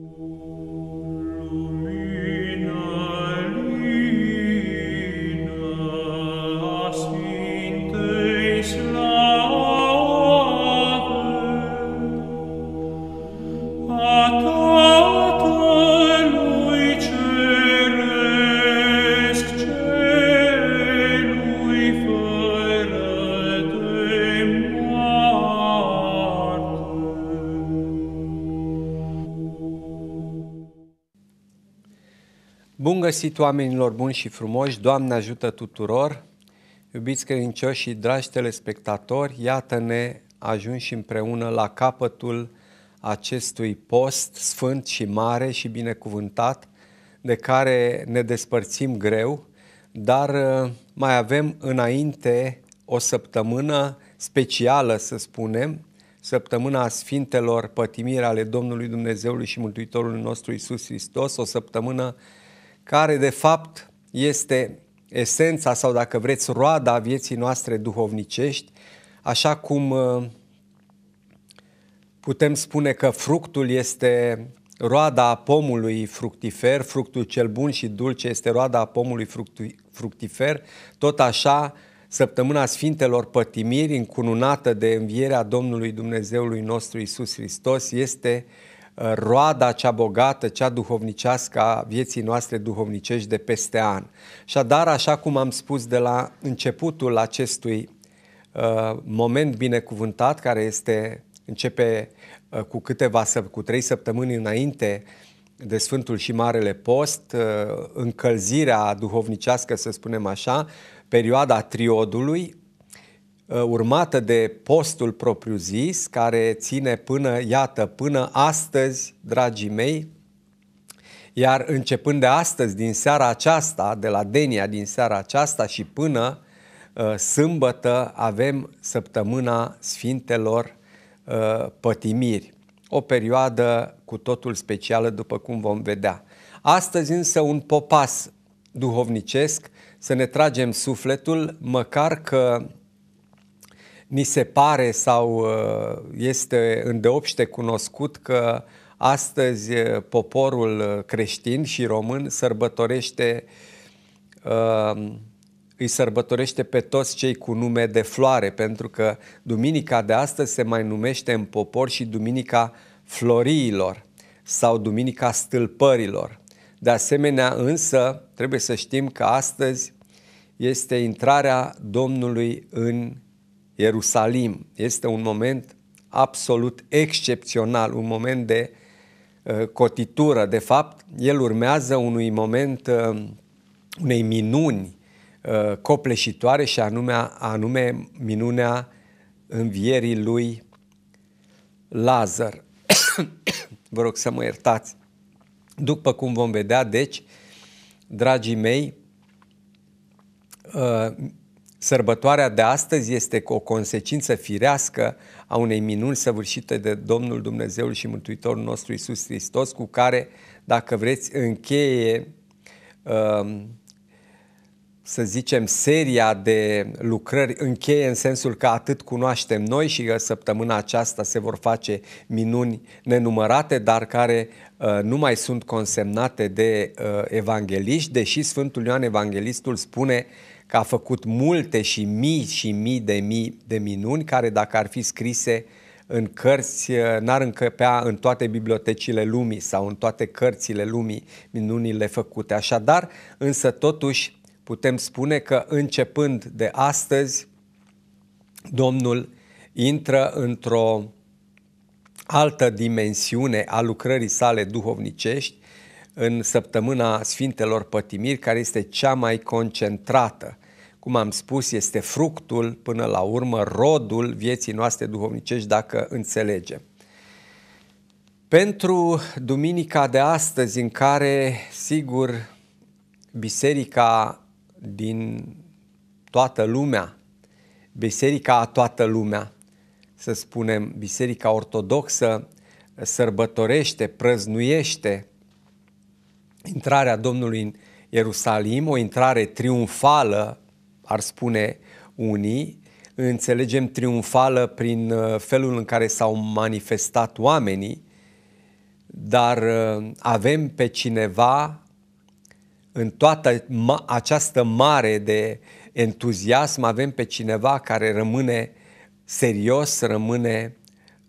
Ooh. găsit oamenilor buni și frumoși, Doamne ajută tuturor! Iubiți credincioși și dragi telespectatori, iată-ne ajunși împreună la capătul acestui post sfânt și mare și binecuvântat, de care ne despărțim greu, dar uh, mai avem înainte o săptămână specială, să spunem, săptămâna Sfintelor Pătimiri ale Domnului Dumnezeului și Mântuitorului nostru Isus Hristos, o săptămână care de fapt este esența sau dacă vreți roada vieții noastre duhovnicești, așa cum uh, putem spune că fructul este roada pomului fructifer, fructul cel bun și dulce este roada pomului fructifer, tot așa Săptămâna Sfintelor Pătimiri, încununată de învierea Domnului Dumnezeului nostru Isus Hristos, este uh, roada cea bogată, cea duhovnicească a vieții noastre duhovnicești de peste an. Și dar, așa cum am spus de la începutul acestui uh, moment binecuvântat, care este începe uh, cu câteva cu trei săptămâni înainte de Sfântul și Marele Post, uh, încălzirea duhovnicească, să spunem așa, perioada triodului, Uh, urmată de postul propriu-zis, care ține până, iată, până astăzi, dragii mei, iar începând de astăzi, din seara aceasta, de la Denia din seara aceasta și până uh, sâmbătă avem săptămâna Sfintelor uh, Pătimiri. O perioadă cu totul specială, după cum vom vedea. Astăzi însă un popas duhovnicesc, să ne tragem sufletul, măcar că ni se pare sau uh, este îndeopște cunoscut că astăzi uh, poporul uh, creștin și român sărbătorește îi sărbătorește pe toți cei cu nume de floare, pentru că duminica de astăzi se mai numește în popor și duminica floriilor sau duminica stâlpărilor. De asemenea, însă, trebuie să știm că astăzi este intrarea Domnului în Ierusalim. Este un moment absolut excepțional, un moment de uh, cotitură. De fapt, el urmează unui moment, uh, unei minuni uh, copleșitoare și anume, anume minunea învierii lui Lazar. Vă rog să mă iertați. După cum vom vedea, deci, dragii mei, Sărbătoarea de astăzi este o consecință firească a unei minuni săvârșite de Domnul Dumnezeu și Mântuitorul nostru Isus Hristos, cu care, dacă vreți, încheie, um, să zicem, seria de lucrări, încheie în sensul că atât cunoaștem noi și că săptămâna aceasta se vor face minuni nenumărate, dar care uh, nu mai sunt consemnate de uh, evangeliști, deși Sfântul Ioan Evanghelistul spune că a făcut multe și mii și mii de mii de minuni care dacă ar fi scrise în cărți uh, n-ar încăpea în toate bibliotecile lumii sau în toate cărțile lumii minunile făcute. Așadar, însă totuși putem spune că începând de astăzi Domnul intră într-o altă dimensiune a lucrării sale duhovnicești în săptămâna Sfintelor Pătimiri, care este cea mai concentrată cum am spus, este fructul, până la urmă, rodul vieții noastre duhovnicești, dacă înțelegem. Pentru duminica de astăzi, în care, sigur, biserica din toată lumea, biserica a toată lumea, să spunem, biserica ortodoxă, sărbătorește, prăznuiește intrarea Domnului în Ierusalim, o intrare triumfală ar spune unii, înțelegem triumfală prin uh, felul în care s-au manifestat oamenii, dar uh, avem pe cineva în toată această mare de entuziasm, avem pe cineva care rămâne serios, rămâne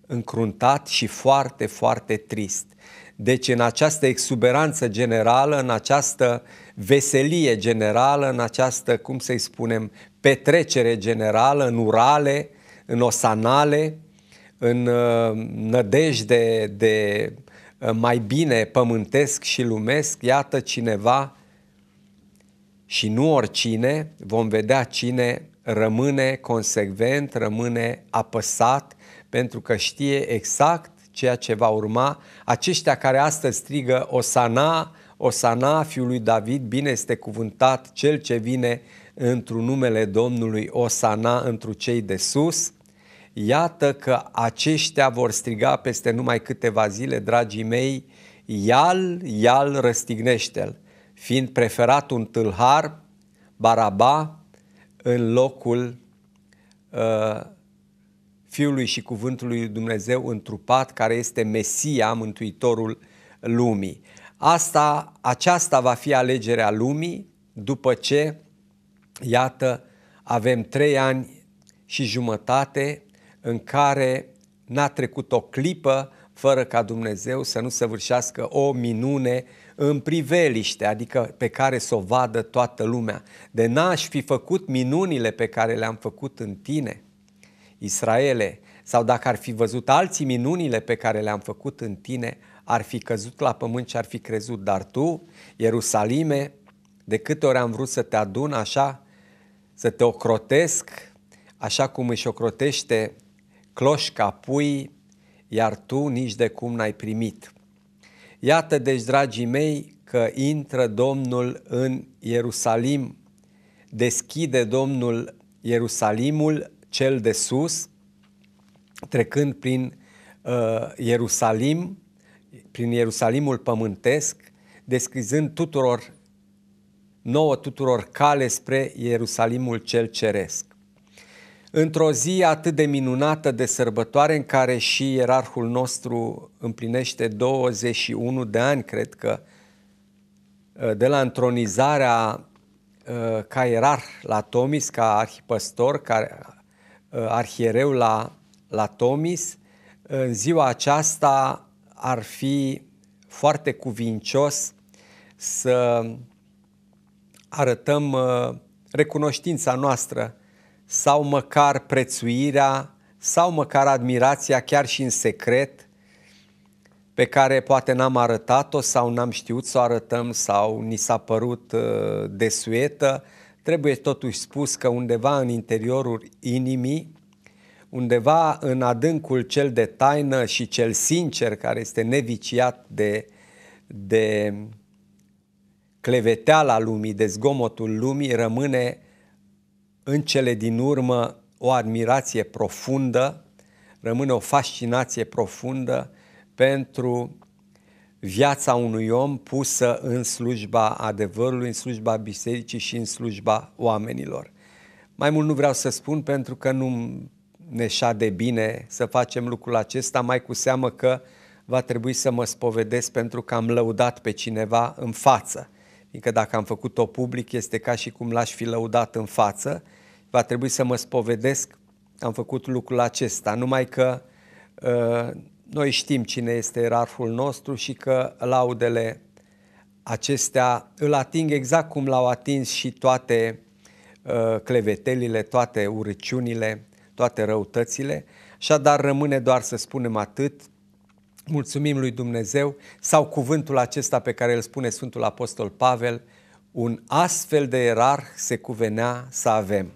încruntat și foarte, foarte trist. Deci în această exuberanță generală, în această veselie generală, în această, cum să-i spunem, petrecere generală, în urale, în osanale, în uh, nădejde de uh, mai bine pământesc și lumesc, iată cineva și nu oricine, vom vedea cine rămâne consecvent, rămâne apăsat, pentru că știe exact ceea ce va urma. Aceștia care astăzi strigă Osana, Osana, fiul lui David, bine este cuvântat cel ce vine într-un numele Domnului Osana, întru cei de sus. Iată că aceștia vor striga peste numai câteva zile, dragii mei, ial, ial răstignește-l, fiind preferat un tâlhar, Baraba, în locul uh, Fiului și Cuvântului Dumnezeu întrupat, care este Mesia, Mântuitorul lumii. Asta, aceasta va fi alegerea lumii după ce, iată, avem trei ani și jumătate în care n-a trecut o clipă fără ca Dumnezeu să nu săvârșească o minune în priveliște, adică pe care să o vadă toată lumea. De n-aș fi făcut minunile pe care le-am făcut în tine, Israele, sau dacă ar fi văzut alții minunile pe care le-am făcut în tine, ar fi căzut la pământ și ar fi crezut, dar tu, Ierusalime, de câte ori am vrut să te adun așa, să te ocrotesc, așa cum își ocrotește cloșca pui, iar tu nici de cum n-ai primit. Iată deci, dragii mei, că intră Domnul în Ierusalim, deschide Domnul Ierusalimul cel de sus, trecând prin uh, Ierusalim, prin Ierusalimul pământesc, descrizând tuturor, nouă tuturor cale spre Ierusalimul cel ceresc. Într-o zi atât de minunată de sărbătoare în care și ierarhul nostru împlinește 21 de ani, cred că, de la întronizarea ă, ca ierarh la Tomis, ca arhipăstor, ca ă, arhiereu la, la Tomis, în ziua aceasta ar fi foarte cuvincios să arătăm uh, recunoștința noastră sau măcar prețuirea sau măcar admirația chiar și în secret pe care poate n-am arătat-o sau n-am știut să o arătăm sau ni s-a părut uh, desuetă, trebuie totuși spus că undeva în interiorul inimii undeva în adâncul cel de taină și cel sincer, care este neviciat de, de cleveteala lumii, de zgomotul lumii, rămâne în cele din urmă o admirație profundă, rămâne o fascinație profundă pentru viața unui om pusă în slujba adevărului, în slujba bisericii și în slujba oamenilor. Mai mult nu vreau să spun pentru că nu ne șade bine să facem lucrul acesta, mai cu seamă că va trebui să mă spovedesc pentru că am lăudat pe cineva în față. Fiindcă dacă am făcut-o public, este ca și cum l-aș fi lăudat în față. Va trebui să mă spovedesc, am făcut lucrul acesta. Numai că uh, noi știm cine este ierarhul nostru și că laudele acestea îl ating exact cum l-au atins și toate uh, clevetelile, toate urăciunile, toate răutățile. Așadar, rămâne doar să spunem atât. Mulțumim lui Dumnezeu sau cuvântul acesta pe care îl spune Sfântul Apostol Pavel, un astfel de erar se cuvenea să avem.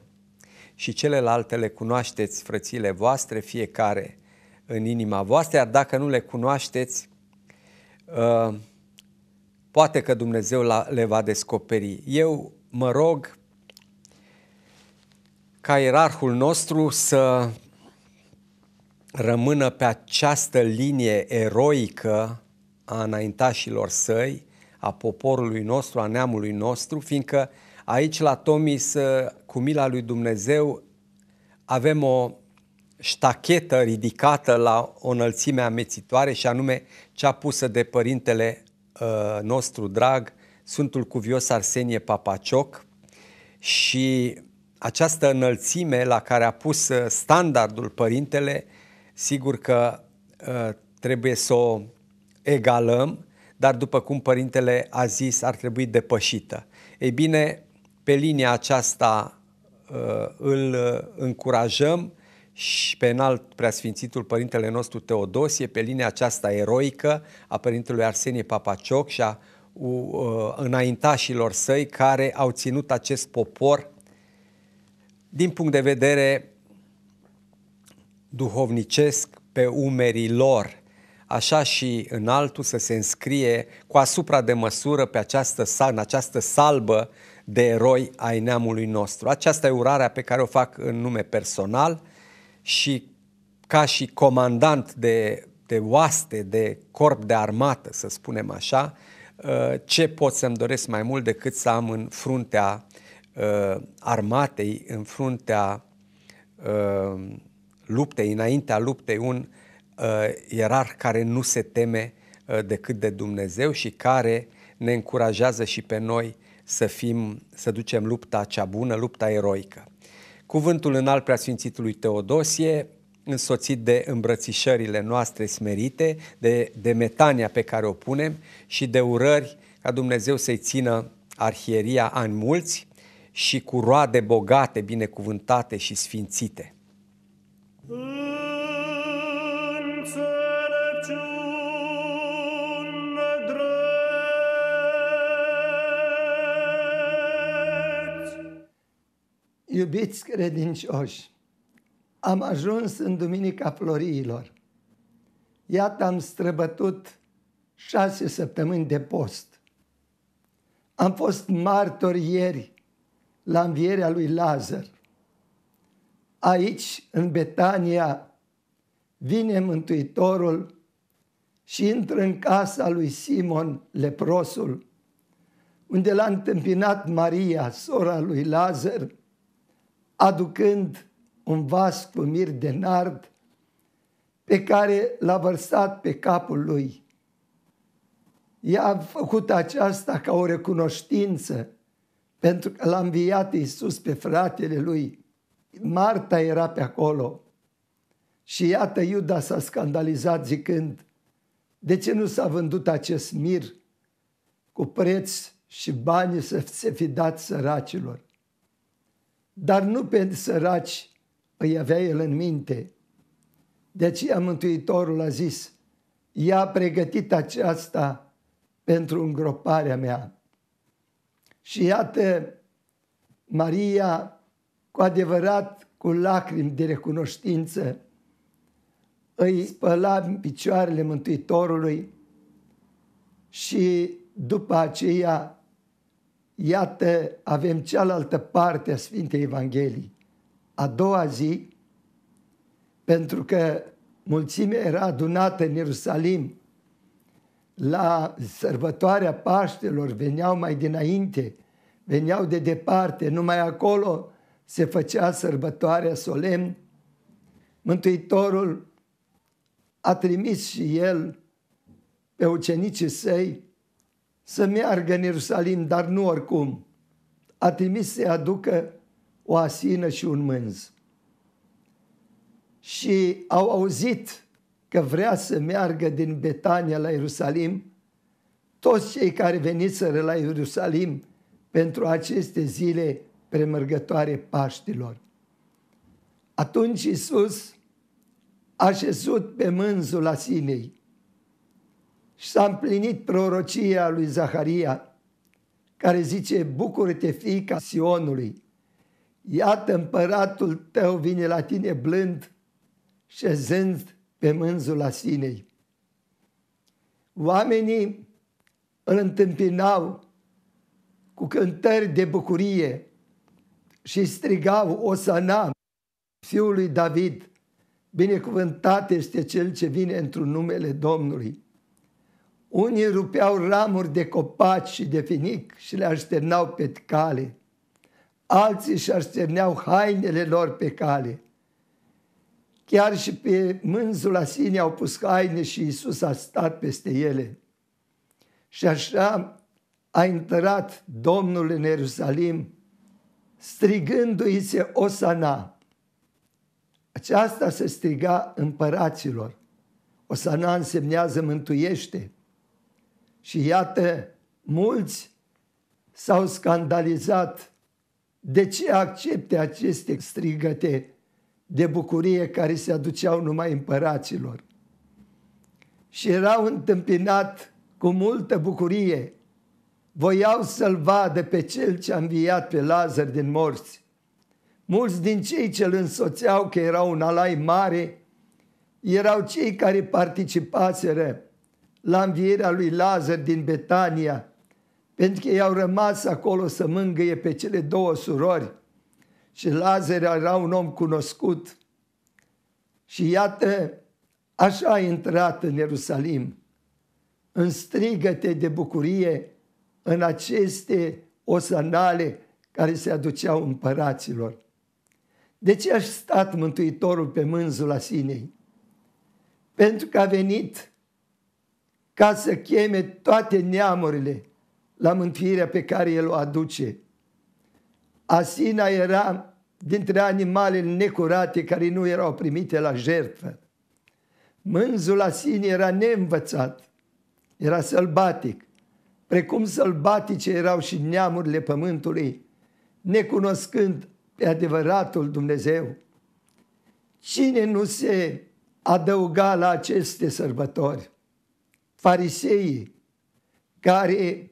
Și celelalte le cunoașteți, frățile voastre, fiecare în inima voastră, iar dacă nu le cunoașteți, ă, poate că Dumnezeu le va descoperi. Eu mă rog ca ierarhul nostru să rămână pe această linie eroică a înaintașilor săi, a poporului nostru, a neamului nostru, fiindcă aici la Tomis, cu mila lui Dumnezeu, avem o ștachetă ridicată la o înălțime amețitoare și anume cea pusă de părintele ă, nostru drag, Sfântul Cuvios Arsenie Papacioc și această înălțime la care a pus uh, standardul părintele, sigur că uh, trebuie să o egalăm, dar după cum părintele a zis, ar trebui depășită. Ei bine, pe linia aceasta uh, îl încurajăm și pe înalt preasfințitul părintele nostru Teodosie, pe linia aceasta eroică a părintelui Arsenie Papacioc și a înaintașilor săi care au ținut acest popor din punct de vedere duhovnicesc pe umerii lor, așa și în altul să se înscrie cu asupra de măsură pe această, în această salbă de eroi ai neamului nostru. Aceasta e urarea pe care o fac în nume personal și ca și comandant de, de oaste, de corp de armată, să spunem așa, ce pot să-mi doresc mai mult decât să am în fruntea uh, armatei în fruntea uh, luptei, înaintea luptei, un uh, ierar care nu se teme uh, decât de Dumnezeu și care ne încurajează și pe noi să fim, să ducem lupta cea bună, lupta eroică. Cuvântul în al preasfințitului Teodosie, însoțit de îmbrățișările noastre smerite, de, de metania pe care o punem și de urări ca Dumnezeu să-i țină arhieria ani mulți, și cu roade bogate, binecuvântate și sfințite. Iubiți credincioși, am ajuns în Duminica Floriilor. Iată, am străbătut șase săptămâni de post. Am fost martor ieri la învierea lui Lazar. Aici, în Betania, vine Mântuitorul și intră în casa lui Simon leprosul, unde l-a întâmpinat Maria, sora lui Lazar, aducând un vas cu mir de nard pe care l-a vărsat pe capul lui. Ea a făcut aceasta ca o recunoștință pentru că l-a înviat Iisus pe fratele lui. Marta era pe acolo și iată Iuda s-a scandalizat zicând, de ce nu s-a vândut acest mir cu preț și bani să se fi dat săracilor? Dar nu pentru săraci îi avea el în minte. De deci aceea Mântuitorul a zis, ea a pregătit aceasta pentru îngroparea mea. Și iată, Maria, cu adevărat, cu lacrimi de recunoștință, îi spăla în picioarele Mântuitorului și după aceea, iată, avem cealaltă parte a Sfintei Evangheliei. A doua zi, pentru că mulțimea era adunată în Ierusalim la sărbătoarea Paștelor veneau mai dinainte, veneau de departe, numai acolo se făcea sărbătoarea solemn. Mântuitorul a trimis și el pe ucenicii săi să meargă în Ierusalim, dar nu oricum. A trimis să aducă o asină și un mânz. Și au auzit că vrea să meargă din Betania la Ierusalim, toți cei care veniseră la Ierusalim pentru aceste zile premărgătoare Paștilor. Atunci Isus a șezut pe mânzul la Sinei și s-a împlinit prorocia lui Zaharia, care zice, bucură-te fiica Sionului, iată împăratul tău vine la tine blând, șezând pe mânzul Sinei. Oamenii îl întâmpinau cu cântări de bucurie și strigau Osana, fiul lui David, binecuvântat este cel ce vine într-un numele Domnului. Unii rupeau ramuri de copaci și de finic și le așternau pe cale. Alții își așterneau hainele lor pe cale Chiar și pe mânzul Asinii au pus haine și Isus a stat peste ele. Și așa a intrat Domnul în Ierusalim, strigându-i se Osana. Aceasta se striga împăraților. Osana însemnează mântuiește. Și iată, mulți s-au scandalizat. De ce accepte aceste strigăte de bucurie care se aduceau numai împăraților. Și erau întâmpinat cu multă bucurie. Voiau să-l vadă pe cel ce a înviat pe Lazar din morți. Mulți din cei ce îl însoțeau că erau un alai mare, erau cei care participaseră la învierea lui Lazar din Betania, pentru că i-au rămas acolo să mângâie pe cele două surori și Lazar era un om cunoscut. Și iată, așa a intrat în Ierusalim, în strigăte de bucurie, în aceste osanale care se aduceau împăraților. De ce a stat Mântuitorul pe mânzul Sinei? Pentru că a venit ca să cheme toate neamurile la mântuirea pe care El o aduce – Asina era dintre animalele necurate care nu erau primite la jertfă. Mânzul Asinii era neînvățat, era sălbatic, precum sălbatice erau și neamurile pământului, necunoscând pe adevăratul Dumnezeu. Cine nu se adăuga la aceste sărbători? Fariseii, care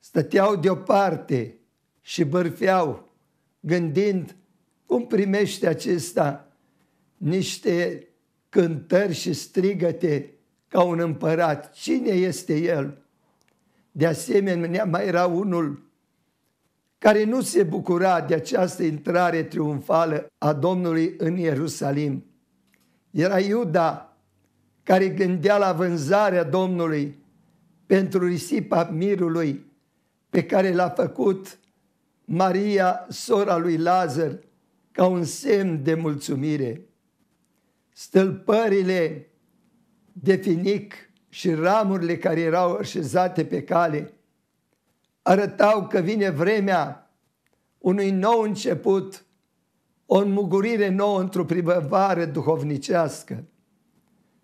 stăteau deoparte, și bărfeau, gândind cum primește acesta niște cântări și strigăte ca un împărat. Cine este el? De asemenea, mai era unul care nu se bucura de această intrare triumfală a Domnului în Ierusalim. Era Iuda care gândea la vânzarea Domnului pentru risipa mirului pe care l-a făcut Maria, sora lui Lazar, ca un semn de mulțumire. Stâlpările de finic și ramurile care erau așezate pe cale arătau că vine vremea unui nou început, o înmugurire nouă într-o primăvară duhovnicească. De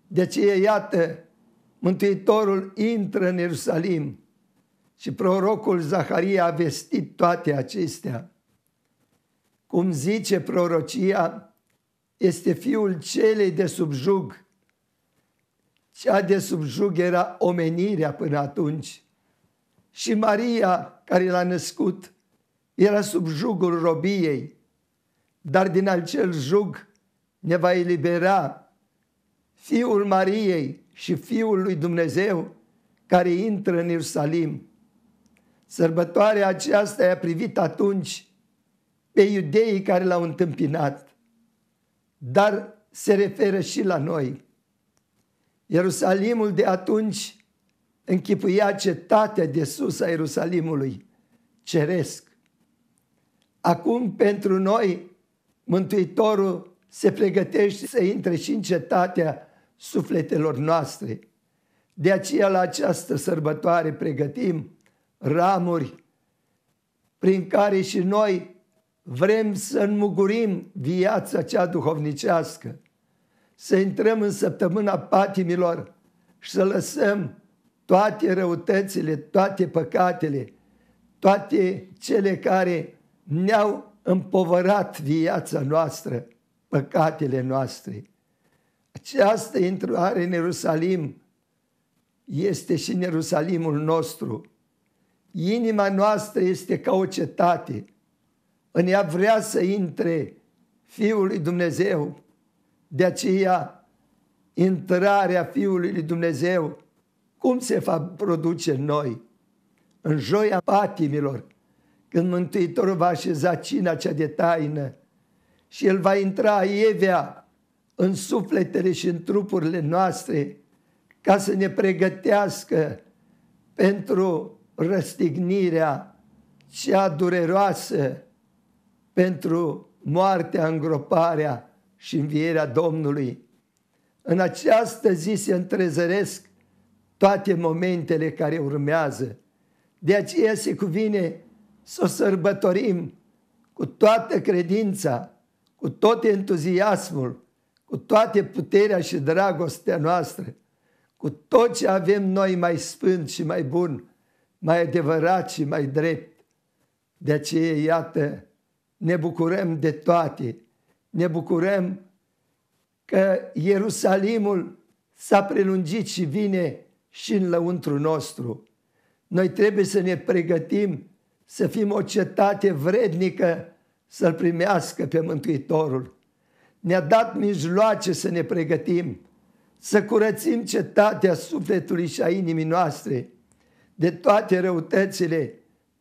deci, ce iată, Mântuitorul intră în Ierusalim și prorocul Zaharia a vestit toate acestea. Cum zice prorocia, este fiul celei de subjug. Cea de subjug era omenirea până atunci. Și Maria, care l-a născut, era subjugul robiei, dar din acel jug ne va elibera Fiul Mariei și Fiul lui Dumnezeu care intră în Ierusalim. Sărbătoarea aceasta i-a privit atunci pe iudeii care l-au întâmpinat, dar se referă și la noi. Ierusalimul de atunci închipuia cetatea de sus a Ierusalimului, ceresc. Acum pentru noi Mântuitorul se pregătește să intre și în cetatea sufletelor noastre. De aceea la această sărbătoare pregătim ramuri prin care și noi vrem să înmugurim viața cea duhovnicească, să intrăm în săptămâna patimilor și să lăsăm toate răutățile, toate păcatele, toate cele care ne-au împovărat viața noastră, păcatele noastre. Această intrare în Ierusalim este și în Ierusalimul nostru Inima noastră este ca o cetate. În ea vrea să intre Fiul lui Dumnezeu. De aceea, intrarea Fiului lui Dumnezeu, cum se va produce în noi? În joia patimilor, când Mântuitorul va așeza cina cea de taină și El va intra evea în sufletele și în trupurile noastre ca să ne pregătească pentru răstignirea cea dureroasă pentru moartea, îngroparea și învierea Domnului. În această zi se întrezăresc toate momentele care urmează. De aceea se cuvine să o sărbătorim cu toată credința, cu tot entuziasmul, cu toate puterea și dragostea noastră, cu tot ce avem noi mai sfânt și mai bun, mai adevărat și mai drept. De aceea, iată, ne bucurăm de toate. Ne bucurăm că Ierusalimul s-a prelungit și vine și în lăuntru nostru. Noi trebuie să ne pregătim să fim o cetate vrednică să-L primească pe Mântuitorul. Ne-a dat mijloace să ne pregătim, să curățim cetatea sufletului și a inimii noastre – de toate răutățile,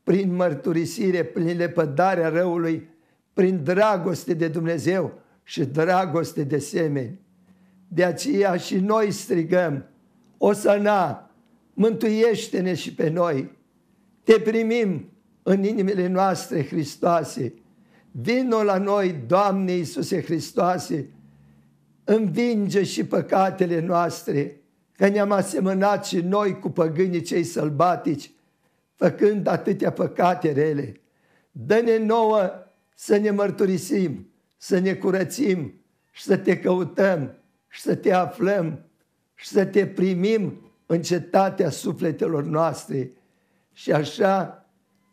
prin mărturisire, prin lepădarea răului, prin dragoste de Dumnezeu și dragoste de semeni. De aceea și noi strigăm, O Osana, mântuiește-ne și pe noi, te primim în inimile noastre Hristoase, vino la noi, Doamne Iisuse Hristoase, învinge și păcatele noastre, că ne-am asemănat și noi cu păgânii cei sălbatici, făcând atâtea păcate rele. Dă-ne nouă să ne mărturisim, să ne curățim și să te căutăm și să te aflăm și să te primim în cetatea sufletelor noastre și așa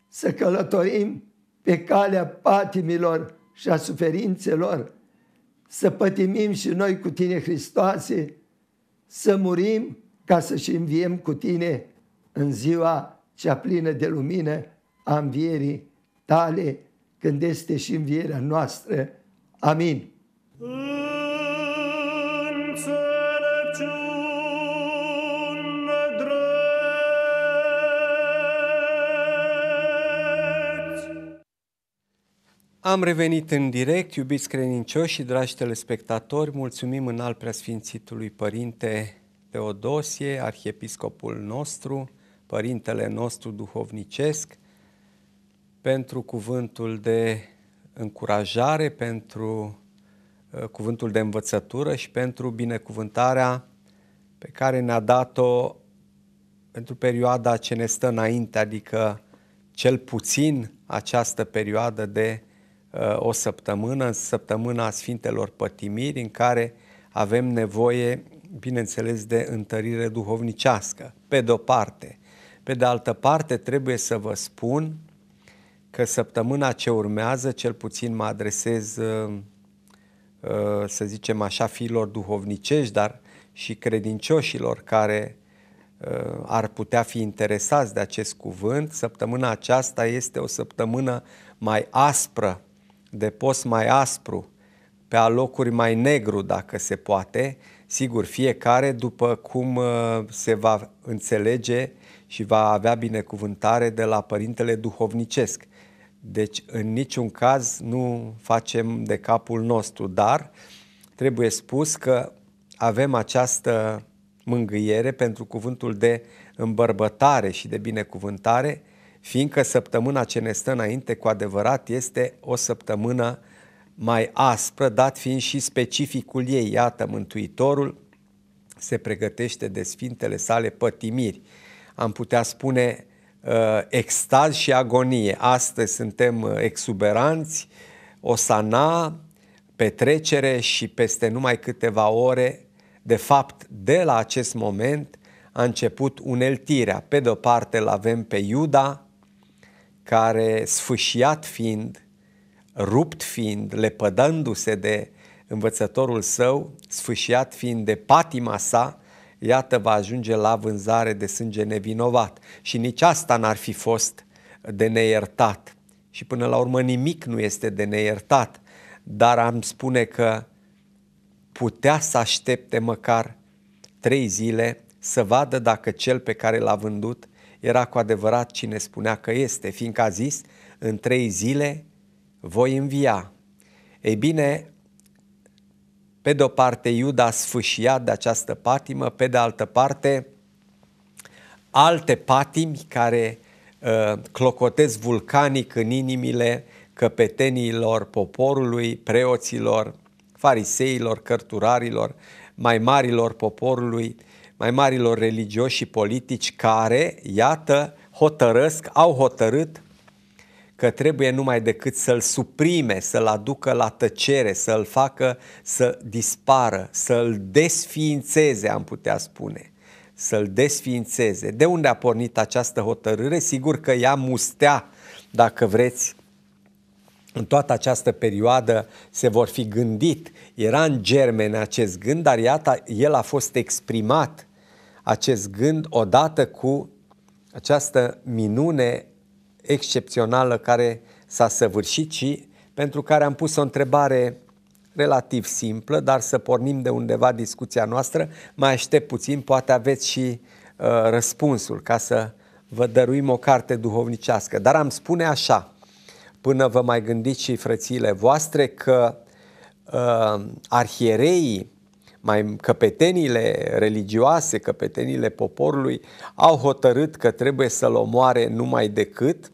să călătorim pe calea patimilor și a suferințelor, să pătimim și noi cu tine, Hristoase, să murim ca să și înviem cu tine în ziua cea plină de lumină a învierii tale, când este și învierea noastră. Amin. Mm. Am revenit în direct, iubiți credincioși și dragi telespectatori, mulțumim în al preasfințitului Părinte Teodosie, arhiepiscopul nostru, Părintele nostru duhovnicesc, pentru cuvântul de încurajare, pentru uh, cuvântul de învățătură și pentru binecuvântarea pe care ne-a dat-o pentru perioada ce ne stă înainte, adică cel puțin această perioadă de o săptămână, săptămâna Sfintelor Pătimiri, în care avem nevoie, bineînțeles, de întărire duhovnicească, pe de-o parte. Pe de altă parte, trebuie să vă spun că săptămâna ce urmează, cel puțin mă adresez, uh, uh, să zicem așa, fiilor duhovnicești, dar și credincioșilor care uh, ar putea fi interesați de acest cuvânt. Săptămâna aceasta este o săptămână mai aspră de post mai aspru, pe alocuri mai negru, dacă se poate, sigur, fiecare după cum uh, se va înțelege și va avea binecuvântare de la Părintele Duhovnicesc. Deci, în niciun caz nu facem de capul nostru, dar trebuie spus că avem această mângâiere pentru cuvântul de îmbărbătare și de binecuvântare, fiindcă săptămâna ce ne stă înainte cu adevărat este o săptămână mai aspră, dat fiind și specificul ei. Iată, Mântuitorul se pregătește de sfintele sale pătimiri. Am putea spune uh, extaz și agonie. Astăzi suntem uh, exuberanți, osana, petrecere și peste numai câteva ore, de fapt, de la acest moment, a început uneltirea. Pe de-o parte, îl avem pe Iuda, care sfâșiat fiind, rupt fiind, lepădându-se de învățătorul său, sfâșiat fiind de patima sa, iată va ajunge la vânzare de sânge nevinovat. Și nici asta n-ar fi fost de neiertat. Și până la urmă nimic nu este de neiertat, dar am spune că putea să aștepte măcar trei zile să vadă dacă cel pe care l-a vândut era cu adevărat cine spunea că este, fiindcă a zis, în trei zile voi învia. Ei bine, pe de o parte Iuda a sfâșiat de această patimă, pe de altă parte alte patimi care uh, clocotez vulcanic în inimile căpetenilor poporului, preoților, fariseilor, cărturarilor, mai marilor poporului, mai marilor religioși și politici care, iată, hotărăsc, au hotărât că trebuie numai decât să-l suprime, să-l aducă la tăcere, să-l facă să dispară, să-l desființeze, am putea spune, să-l desființeze. De unde a pornit această hotărâre? Sigur că ea mustea, dacă vreți, în toată această perioadă se vor fi gândit. Era în germen acest gând, dar iată, el a fost exprimat, acest gând, odată cu această minune excepțională care s-a săvârșit și pentru care am pus o întrebare relativ simplă, dar să pornim de undeva discuția noastră. Mai aștept puțin, poate aveți și uh, răspunsul ca să vă dăruim o carte duhovnicească. Dar am spune așa – până vă mai gândiți și frățiile voastre că uh, arhiereii, mai căpeteniile religioase, căpeteniile poporului, au hotărât că trebuie să-l omoare numai decât,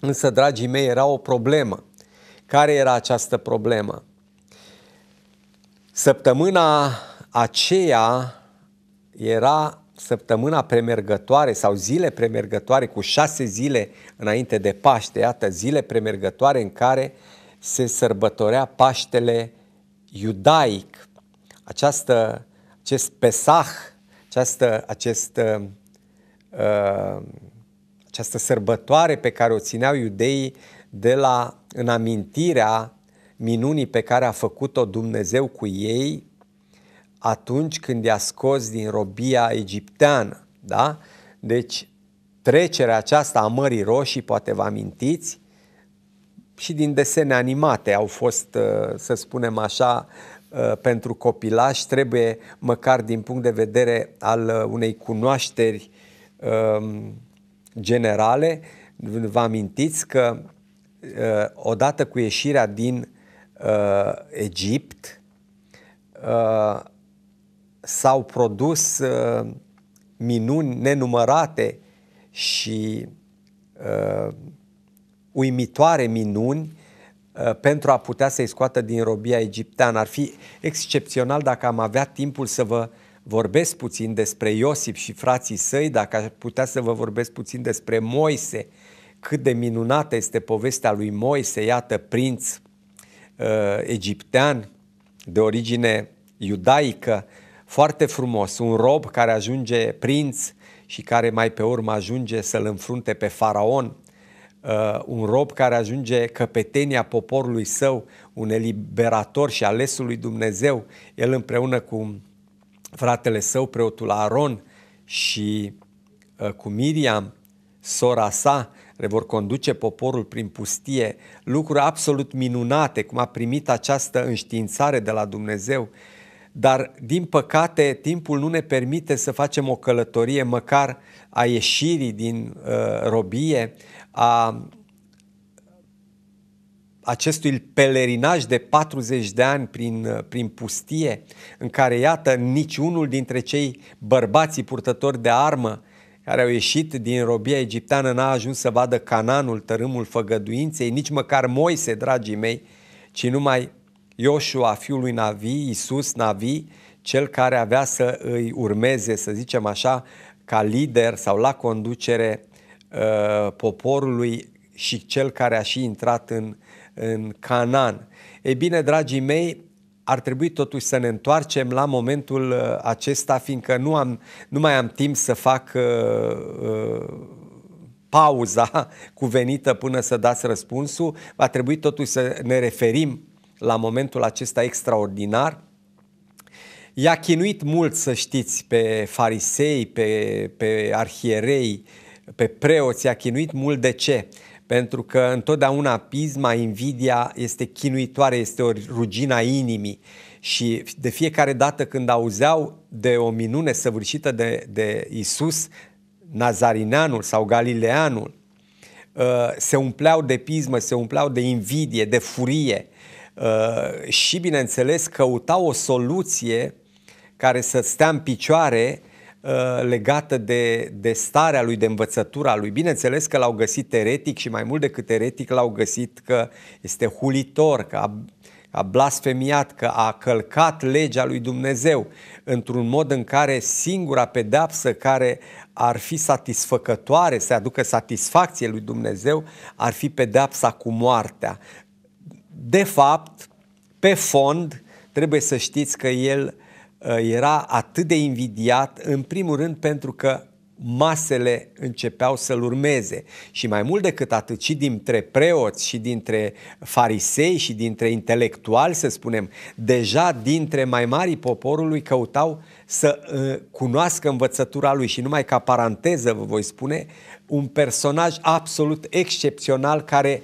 însă, dragii mei, era o problemă. Care era această problemă? Săptămâna aceea era săptămâna premergătoare sau zile premergătoare cu șase zile înainte de Paște, iată, zile premergătoare în care se sărbătorea Paștele iudaic, această, acest Pesah, această, acest, uh, uh această sărbătoare pe care o țineau iudeii de la în amintirea minunii pe care a făcut-o Dumnezeu cu ei atunci când i-a scos din robia egipteană. Da? Deci trecerea aceasta a Mării Roșii, poate vă amintiți, și din desene animate au fost, uh, să spunem așa, uh, pentru copilași, trebuie măcar din punct de vedere al uh, unei cunoașteri um, generale, vă amintiți că odată cu ieșirea din Egipt, s-au produs uh, minuni nenumărate și uh, uimitoare minuni uh, pentru a putea să-i scoată din robia egipteană. Ar fi excepțional dacă am avea timpul să vă vorbesc puțin despre Iosif și frații săi, dacă aș putea să vă vorbesc puțin despre Moise, cât de minunată este povestea lui Moise, iată, prinț uh, egiptean de origine iudaică, uh, foarte frumos, un rob care ajunge prinț și care mai pe urmă ajunge să-l înfrunte pe faraon, uh, un rob care ajunge căpetenia poporului său, un eliberator și alesul lui Dumnezeu, el împreună cu fratele său, preotul Aaron și uh, cu Miriam, sora sa, le vor conduce poporul prin pustie, lucruri absolut minunate, cum a primit această înștiințare de la Dumnezeu dar din păcate timpul nu ne permite să facem o călătorie măcar a ieșirii din uh, robie, a acestui pelerinaj de 40 de ani prin, uh, prin pustie, în care, iată, niciunul dintre cei bărbații purtători de armă care au ieșit din robia egipteană n-a ajuns să vadă Cananul, tărâmul făgăduinței, nici măcar Moise, dragii mei, ci numai Iosua, fiul lui Navi, Isus, Navi, cel care avea să îi urmeze, să zicem așa, ca lider sau la conducere uh, poporului și cel care a și intrat în, în Canaan. Ei bine, dragii mei, ar trebui totuși să ne întoarcem la momentul uh, acesta, fiindcă nu, am, nu mai am timp să fac uh, uh, pauza cuvenită până să dați răspunsul. Va trebui totuși să ne referim la momentul acesta extraordinar. I-a chinuit mult, să știți, pe farisei, pe, pe arhierei, pe preoți, i-a chinuit mult. De ce? Pentru că întotdeauna pisma, invidia este chinuitoare, este o rugina inimii. Și de fiecare dată când auzeau de o minune săvârșită de, de Isus, Nazarineanul sau Galileanul, uh, se umpleau de pismă, se umpleau de invidie, de furie Uh, și, bineînțeles, căuta o soluție care să stea în picioare uh, legată de, de starea lui, de învățătura lui. Bineînțeles că l-au găsit eretic și mai mult decât eretic l-au găsit că este hulitor, că a, a blasfemiat, că a călcat legea lui Dumnezeu într-un mod în care singura pedapsă care ar fi satisfăcătoare, să aducă satisfacție lui Dumnezeu, ar fi pedapsa cu moartea. De fapt, pe fond, trebuie să știți că el uh, era atât de invidiat, în primul rând pentru că masele începeau să-l urmeze și mai mult decât atât și dintre preoți și dintre farisei și dintre intelectuali, să spunem, deja dintre mai mari poporului căutau să uh, cunoască învățătura lui și numai ca paranteză vă voi spune un personaj absolut excepțional care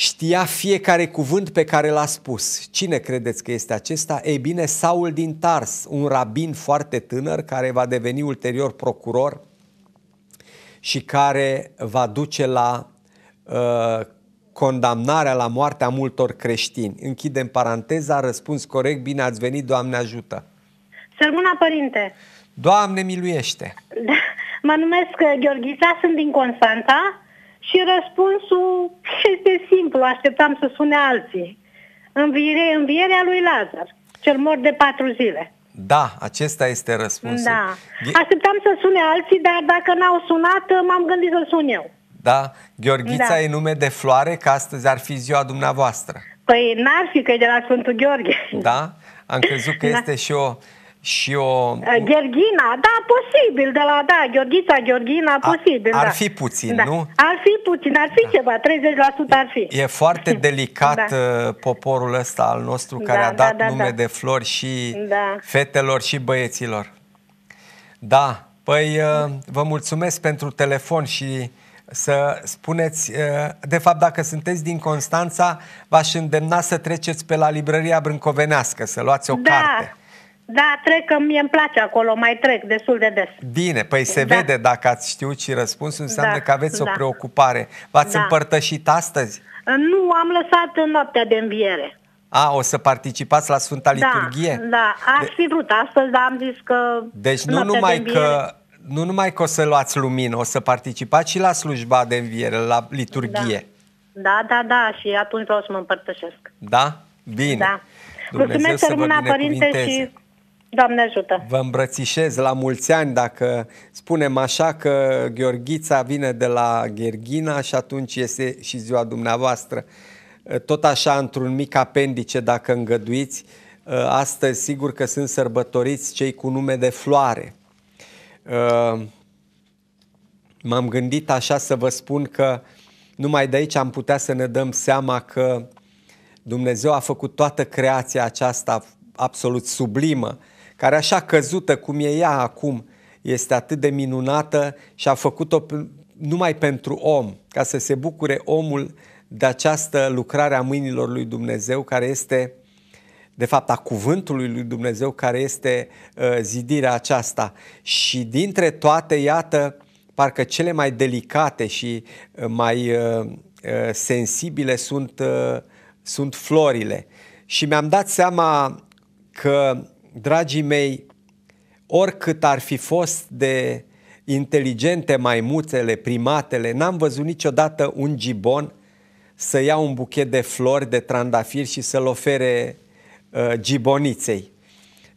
Știa fiecare cuvânt pe care l-a spus. Cine credeți că este acesta? Ei bine, Saul din Tars, un rabin foarte tânăr care va deveni ulterior procuror și care va duce la uh, condamnarea la moarte a multor creștini. Închidem paranteza, răspuns corect, bine ați venit, Doamne ajută! Sărmâna, Părinte! Doamne miluiește! Da, mă numesc uh, Gheorghisa, sunt din Constanța. Și răspunsul este simplu, așteptam să sune alții. Înviere, învierea lui Lazar, cel mort de patru zile. Da, acesta este răspunsul. Da. Așteptam să sune alții, dar dacă n-au sunat, m-am gândit să sun eu. Da? Gheorghița da. e nume de floare, că astăzi ar fi ziua dumneavoastră. Păi n-ar fi, că e de la Sfântul Gheorghe. Da? Am crezut că da. este și o și o... Eh, Gheorghina, da, posibil, de la, da, Gheorghița, Gheorghina, a, posibil, Ar da. fi puțin, da. nu? Ar fi puțin, ar fi da. ceva, 30% ar fi. E foarte da. delicat da. poporul ăsta al nostru da, care da, a dat da, da, nume da. de flori și da. fetelor și băieților. Da, păi eh, vă mulțumesc pentru telefon și să spuneți, de fapt dacă sunteți din Constanța, v-aș îndemna să treceți pe la librăria Brâncovenească, să luați o da. carte. Da, trec că mie îmi place acolo, mai trec destul de des. Bine, păi se da. vede dacă ați știut și răspunsul, înseamnă da, că aveți da. o preocupare. V-ați da. împărtășit astăzi? Nu, am lăsat în noaptea de înviere. A, o să participați la Sfânta da, Liturghie? Da, da. aș fi vrut astăzi, dar am zis că... Deci nu numai de că nu numai că o să luați lumină, o să participați și la slujba de înviere, la liturghie. Da, da, da, da și atunci vreau să mă împărtășesc. Da? Bine. Da. Mulțumesc să rămână, părinte, și Doamne ajută! Vă îmbrățișez la mulți ani dacă spunem așa că Gheorghița vine de la Gherghina și atunci este și ziua dumneavoastră. Tot așa, într-un mic apendice, dacă îngăduiți, astăzi sigur că sunt sărbătoriți cei cu nume de floare. M-am gândit așa să vă spun că numai de aici am putea să ne dăm seama că Dumnezeu a făcut toată creația aceasta absolut sublimă care așa căzută cum e ea acum, este atât de minunată și a făcut-o numai pentru om, ca să se bucure omul de această lucrare a mâinilor lui Dumnezeu, care este, de fapt, a cuvântului lui Dumnezeu, care este uh, zidirea aceasta. Și dintre toate, iată, parcă cele mai delicate și uh, mai uh, sensibile sunt, sunt florile. Și mi-am dat seama că dragii mei, oricât ar fi fost de inteligente maimuțele, primatele, n-am văzut niciodată un gibon să ia un buchet de flori, de trandafir și să-l ofere uh, giboniței.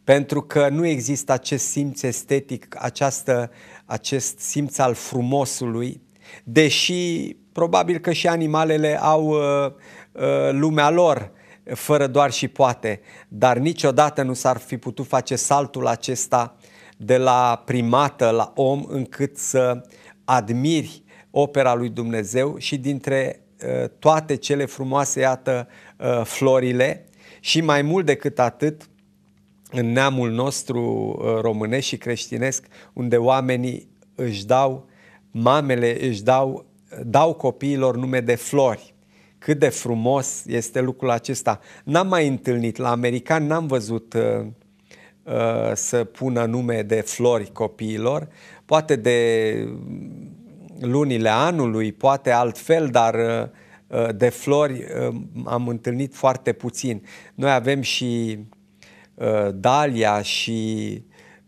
Pentru că nu există acest simț estetic, această, acest simț al frumosului, deși probabil că și animalele au uh, uh, lumea lor, fără doar și poate, dar niciodată nu s-ar fi putut face saltul acesta de la primată la om încât să admiri opera lui Dumnezeu și dintre uh, toate cele frumoase, iată, uh, florile și mai mult decât atât, în neamul nostru uh, românesc și creștinesc, unde oamenii își dau, mamele își dau, dau copiilor nume de flori cât de frumos este lucrul acesta. N-am mai întâlnit la american, n-am văzut uh, uh, să pună nume de flori copiilor, poate de mm, lunile anului, poate altfel, dar uh, uh, de flori uh, am întâlnit foarte puțin. Noi avem și uh, Dalia și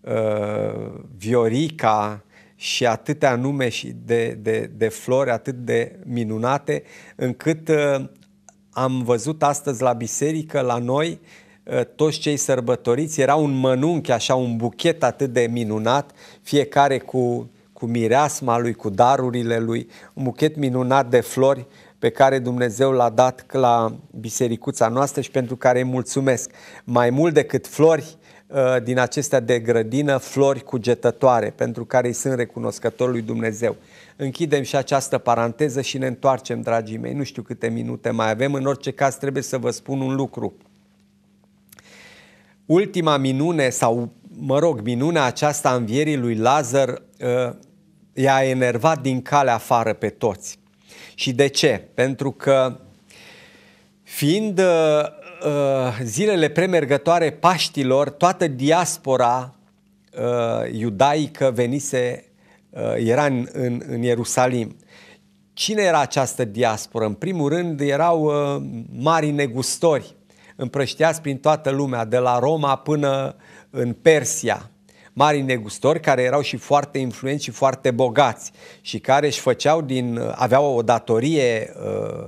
uh, Viorica, și atâtea nume și de, de, de flori atât de minunate, încât uh, am văzut astăzi la biserică, la noi, uh, toți cei sărbătoriți, era un mănunchi, așa, un buchet atât de minunat, fiecare cu, cu mireasma lui, cu darurile lui, un buchet minunat de flori pe care Dumnezeu l-a dat la bisericuța noastră și pentru care îi mulțumesc. Mai mult decât flori, Uh, din acestea de grădină flori cugetătoare, pentru care îi sunt recunoscători lui Dumnezeu. Închidem și această paranteză și ne întoarcem, dragii mei. Nu știu câte minute mai avem, în orice caz trebuie să vă spun un lucru. Ultima minune sau, mă rog, minunea aceasta a învierii lui Lazar uh, i-a enervat din cale afară pe toți. Și de ce? Pentru că fiind uh, Uh, zilele premergătoare Paștilor, toată diaspora uh, iudaică venise, uh, era în, în, în Ierusalim. Cine era această diaspora? În primul rând erau mari negustori, împrășteați prin toată lumea, de la Roma până în Persia. Mari negustori care erau și foarte influenți și foarte bogați și care își făceau din, aveau o datorie uh,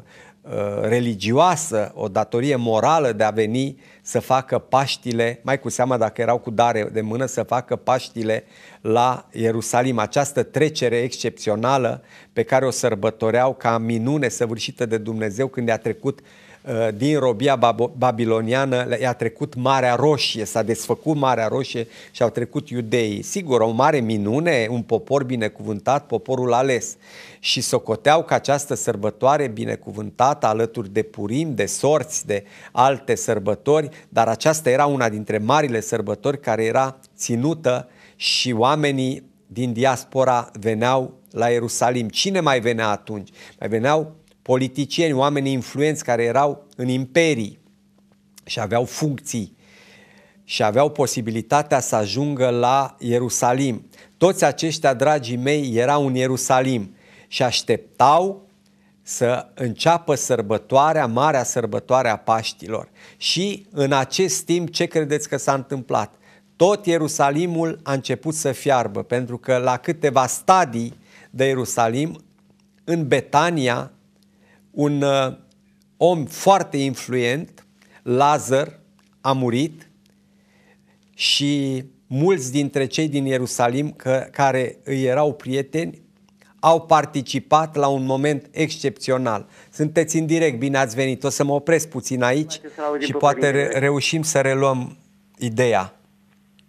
Uh, religioasă, o datorie morală de a veni să facă Paștile, mai cu seamă dacă erau cu dare de mână, să facă Paștile la Ierusalim. Această trecere excepțională pe care o sărbătoreau ca minune săvârșită de Dumnezeu când i-a trecut uh, Uh, din robia babiloniană i-a trecut Marea Roșie, s-a desfăcut Marea Roșie și au trecut iudeii. Sigur, o mare minune, un popor binecuvântat, poporul ales. Și socoteau că această sărbătoare binecuvântată alături de purim, de sorți, de alte sărbători, dar aceasta era una dintre marile sărbători care era ținută și oamenii din diaspora veneau la Ierusalim. Cine mai venea atunci? Mai veneau politicieni, oameni influenți care erau în imperii și aveau funcții și aveau posibilitatea să ajungă la Ierusalim. Toți aceștia, dragii mei, erau în Ierusalim și așteptau să înceapă sărbătoarea, marea sărbătoare a Paștilor. Și în acest timp, ce credeți că s-a întâmplat? Tot Ierusalimul a început să fiarbă, pentru că la câteva stadii de Ierusalim, în Betania, un uh, om foarte influent, Lazar, a murit și mulți dintre cei din Ierusalim că, care îi erau prieteni au participat la un moment excepțional. Sunteți în direct, bine ați venit. O să mă opresc puțin aici și poate re- reușim să reluăm ideea.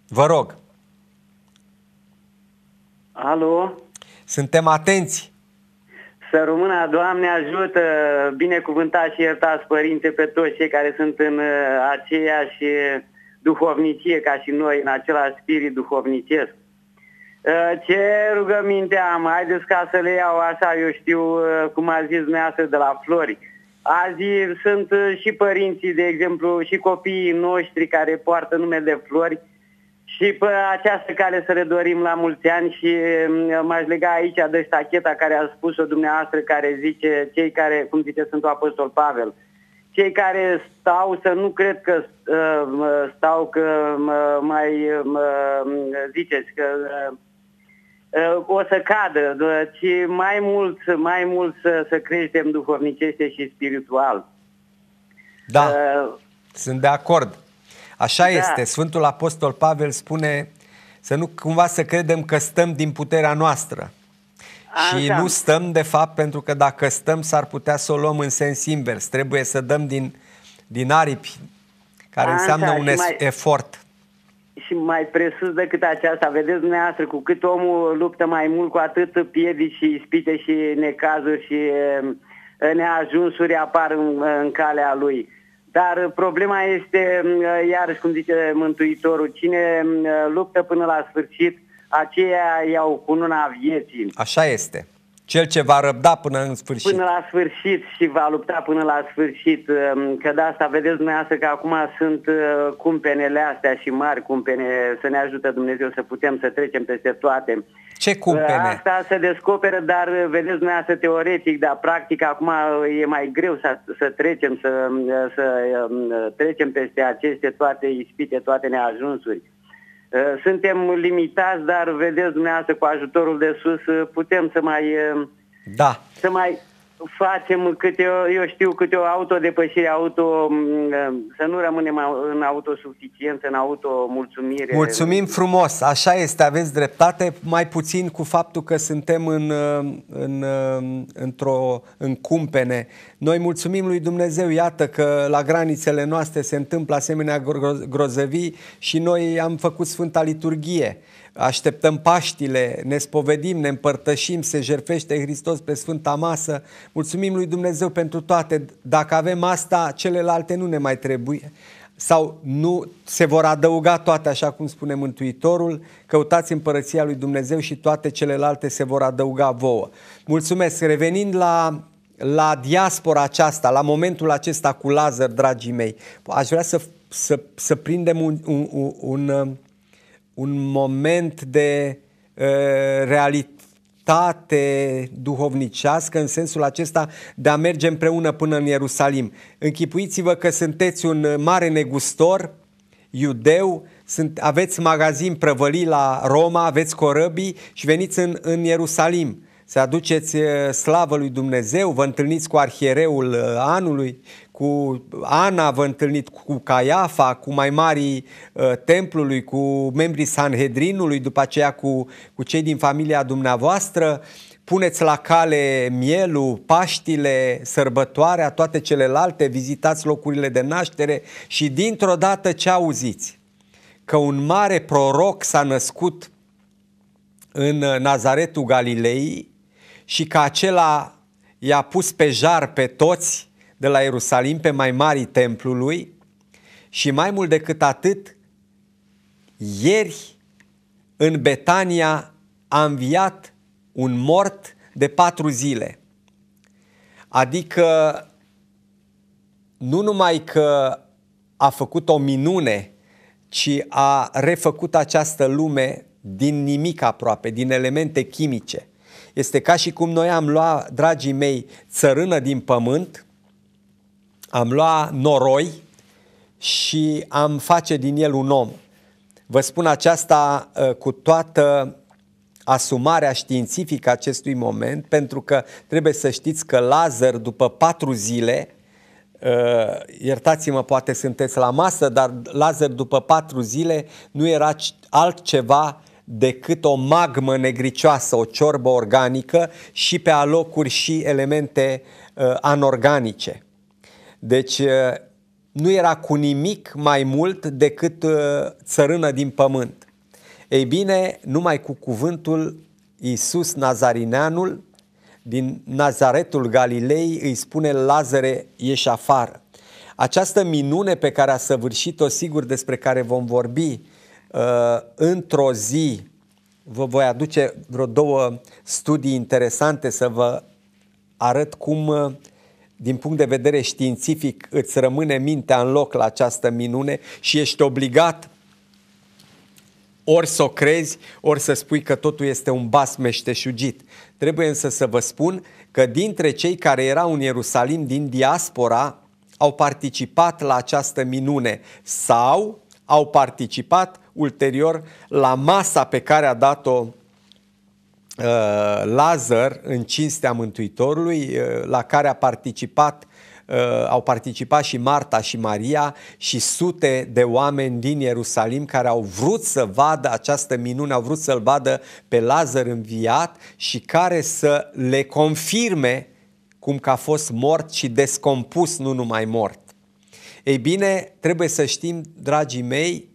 Vă rog. Alo? Suntem atenți. Să rămână, Doamne ajută, binecuvântați și iertați, Părinte, pe toți cei care sunt în uh, aceeași duhovnicie ca și noi, în același spirit duhovnicesc. Uh, ce rugăminte am? Haideți ca să le iau așa, eu știu, uh, cum a zis dumneavoastră, de la flori. Azi sunt și părinții, de exemplu, și copiii noștri care poartă numele de flori, și pe această care să le dorim la mulți ani și mm, m-aș lega aici de stacheta care a spus-o dumneavoastră, care zice, cei care, cum zice Sfântul Apostol Pavel, cei care stau să nu cred că uh, stau că mai ziceți că uh, o să cadă, ci mai mult, mai mult să, să creștem duhovnicește și spiritual. Da, uh, sunt de acord. Așa da. este. Sfântul Apostol Pavel spune să nu cumva să credem că stăm din puterea noastră. A, Și da. nu stăm, de fapt, pentru că dacă stăm, s-ar putea să o luăm în sens invers. Trebuie să dăm din, din aripi, care A, înseamnă da, un mai, efort. Și mai presus decât aceasta, vedeți dumneavoastră, cu cât omul luptă mai mult, cu atât piedici și ispite și necazuri și eh, neajunsuri apar în, în calea lui. Dar problema este, mm, iarăși cum zice Mântuitorul, cine mm, luptă până la sfârșit, aceia iau cununa vieții. Așa este. Cel ce va răbda până în sfârșit. Până la sfârșit și va lupta până la sfârșit. Mm, că de asta vedeți dumneavoastră că acum sunt uh, cumpenele astea și mari cumpene. Să ne ajută Dumnezeu să putem să trecem peste toate. Ce cumpene? Asta se descoperă, dar uh, vedeți asta teoretic, dar practic acum uh, e mai greu să, să trecem, să, uh, să um, trecem peste aceste toate ispite, toate neajunsuri. Suntem limitați, dar vedeți dumneavoastră, cu ajutorul de sus putem să mai... Da. Să mai, facem câte, eu știu, câte o autodepășire, auto, mm, să nu rămânem în autosuficiență, în automulțumire. Mulțumim frumos, așa este, aveți dreptate, mai puțin cu faptul că suntem în, uh, în, uh, într-o în cumpene. Noi mulțumim lui Dumnezeu, iată că la granițele noastre se întâmplă asemenea grozăvii și noi am făcut Sfânta Liturghie așteptăm Paștile, ne spovedim, ne împărtășim, se jerfește Hristos pe Sfânta Masă. Mulțumim lui Dumnezeu pentru toate. Dacă avem asta, celelalte nu ne mai trebuie sau nu se vor adăuga toate, așa cum spune Mântuitorul, căutați împărăția lui Dumnezeu și toate celelalte se vor adăuga vouă. Mulțumesc! Revenind la, la diaspora aceasta, la momentul acesta cu Lazar, dragii mei, aș vrea să, să, să prindem un, un, un, un un moment de uh, realitate duhovnicească în sensul acesta de a merge împreună până în Ierusalim. Închipuiți-vă că sunteți un mare negustor iudeu, sunt, aveți magazin prăvălii la Roma, aveți corăbii și veniți în, în Ierusalim să aduceți uh, slavă lui Dumnezeu, vă întâlniți cu arhiereul uh, anului, cu Ana vă întâlnit, cu Caiafa, cu mai mari uh, templului, cu membrii Sanhedrinului, după aceea cu, cu cei din familia dumneavoastră, puneți la cale mielul, paștile, sărbătoarea, toate celelalte, vizitați locurile de naștere și dintr-o dată ce auziți? Că un mare proroc s-a născut în uh, Nazaretul Galilei și că acela i-a pus pe jar pe toți de la Ierusalim pe mai mari templului și mai mult decât atât, ieri în Betania a înviat un mort de patru zile. Adică nu numai că a făcut o minune, ci a refăcut această lume din nimic aproape, din elemente chimice. Este ca și cum noi am luat, dragii mei, țărână din pământ am lua noroi și am face din el un om. Vă spun aceasta ă, cu toată asumarea științifică acestui moment, pentru că trebuie să știți că Lazar, după patru zile, ă, iertați-mă, poate sunteți la masă, dar Lazar, după patru zile, nu era altceva decât o magmă negricioasă, o ciorbă organică și pe alocuri și elemente ă, anorganice. Deci nu era cu nimic mai mult decât țărână din pământ. Ei bine, numai cu cuvântul Iisus Nazarineanul din Nazaretul Galilei îi spune Lazare ieși afară. Această minune pe care a săvârșit-o, sigur despre care vom vorbi într-o zi, vă voi aduce vreo două studii interesante să vă arăt cum din punct de vedere științific îți rămâne mintea în loc la această minune și ești obligat ori să o crezi, ori să spui că totul este un bas meșteșugit. Trebuie însă să vă spun că dintre cei care erau în Ierusalim din diaspora au participat la această minune sau au participat ulterior la masa pe care a dat-o Uh, Lazar în cinstea Mântuitorului, uh, la care a participat uh, au participat și Marta și Maria și sute de oameni din Ierusalim care au vrut să vadă această minune, au vrut să-l vadă pe Lazar înviat și care să le confirme cum că a fost mort și descompus, nu numai mort. Ei bine, trebuie să știm, dragii mei,